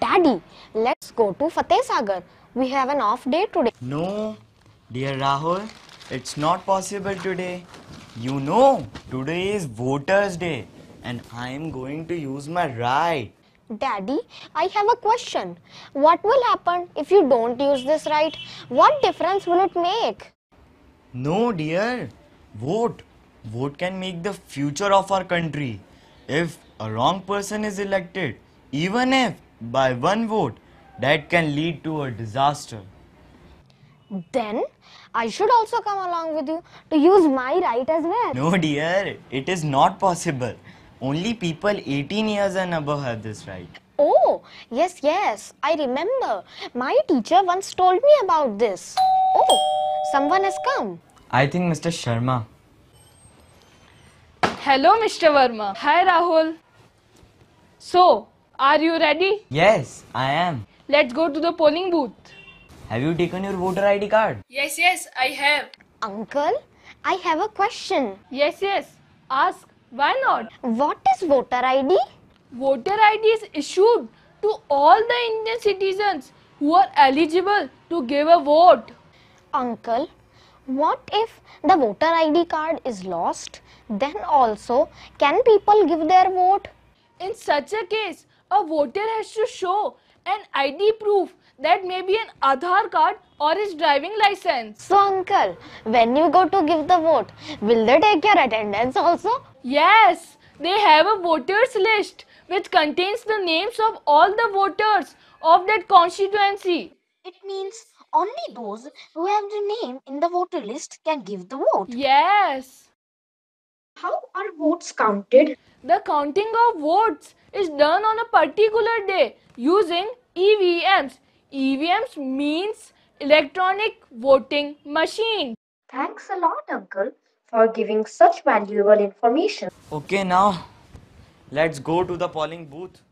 Daddy, let's go to Fateh Sagar. We have an off day today. No, dear Rahul, it's not possible today. You know, today is Voters Day and I am going to use my right. Daddy, I have a question. What will happen if you don't use this right? What difference will it make? No, dear. Vote. Vote can make the future of our country. If a wrong person is elected, even if by one vote, that can lead to a disaster. Then, I should also come along with you to use my right as well. No dear, it is not possible. Only people 18 years and above have this right. Oh, yes, yes, I remember. My teacher once told me about this. Oh, someone has come. I think Mr. Sharma. Hello, Mr. Verma. Hi, Rahul. So, are you ready? Yes, I am. Let's go to the polling booth. Have you taken your voter ID card? Yes, yes, I have. Uncle, I have a question. Yes, yes. Ask, why not? What is voter ID? Voter ID is issued to all the Indian citizens who are eligible to give a vote. Uncle, what if the voter ID card is lost? Then also, can people give their vote? In such a case, a voter has to show an ID proof that may be an Aadhaar card or his driving license. So uncle, when you go to give the vote, will they take your attendance also? Yes, they have a voters list which contains the names of all the voters of that constituency. It means only those who have the name in the voter list can give the vote. Yes. How are votes counted? the counting of votes is done on a particular day using EVMs. EVMs means electronic voting machine. Thanks a lot, Uncle, for giving such valuable information. Okay, now let's go to the polling booth.